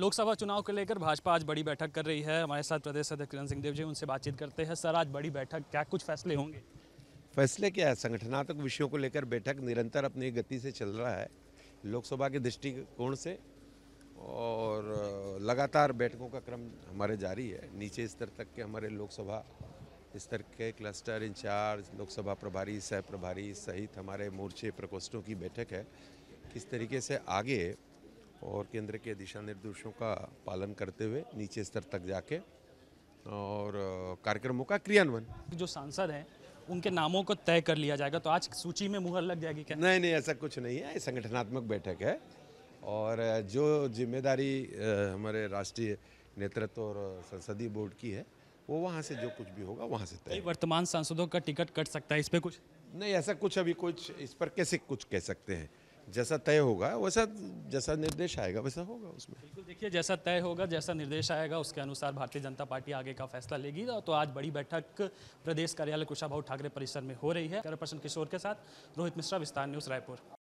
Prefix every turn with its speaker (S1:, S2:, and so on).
S1: लोकसभा चुनाव को लेकर भाजपा आज बड़ी बैठक कर रही है हमारे साथ प्रदेश अध्यक्ष किरण सिंह देव जी उनसे बातचीत करते हैं सर आज बड़ी बैठक क्या कुछ फैसले होंगे
S2: फैसले क्या है संगठनात्मक विषयों को लेकर बैठक निरंतर अपनी गति से चल रहा है लोकसभा के दृष्टिकोण से और लगातार बैठकों का क्रम हमारे जारी है नीचे स्तर तक के हमारे लोकसभा स्तर के क्लस्टर इंचार्ज लोकसभा प्रभारी सह प्रभारी सहित हमारे मोर्चे प्रकोष्ठों की बैठक है किस तरीके से आगे और केंद्र के दिशा निर्देशों का पालन करते हुए नीचे स्तर तक जाके और कार्यक्रमों का क्रियान्वयन
S1: जो सांसद हैं
S2: उनके नामों को तय कर लिया जाएगा तो आज सूची में मुहर लग जाएगी क्या नहीं नहीं ऐसा कुछ नहीं है संगठनात्मक बैठक है और जो जिम्मेदारी हमारे राष्ट्रीय नेतृत्व और संसदीय बोर्ड की है वो वहाँ से जो कुछ भी होगा वहाँ से
S1: तय वर्तमान सांसदों का टिकट कट सकता है इस पर कुछ
S2: नहीं ऐसा कुछ अभी कुछ इस पर कैसे कुछ कह सकते हैं जैसा तय होगा वैसा जैसा निर्देश आएगा वैसा होगा उसमें बिल्कुल
S1: देखिए जैसा तय होगा जैसा निर्देश आएगा उसके अनुसार भारतीय जनता पार्टी आगे का फैसला लेगी तो आज बड़ी बैठक प्रदेश कार्यालय कुशाभा ठाकरे परिसर में हो रही है पर्सन किशोर के साथ रोहित मिश्रा विस्तार न्यूज रायपुर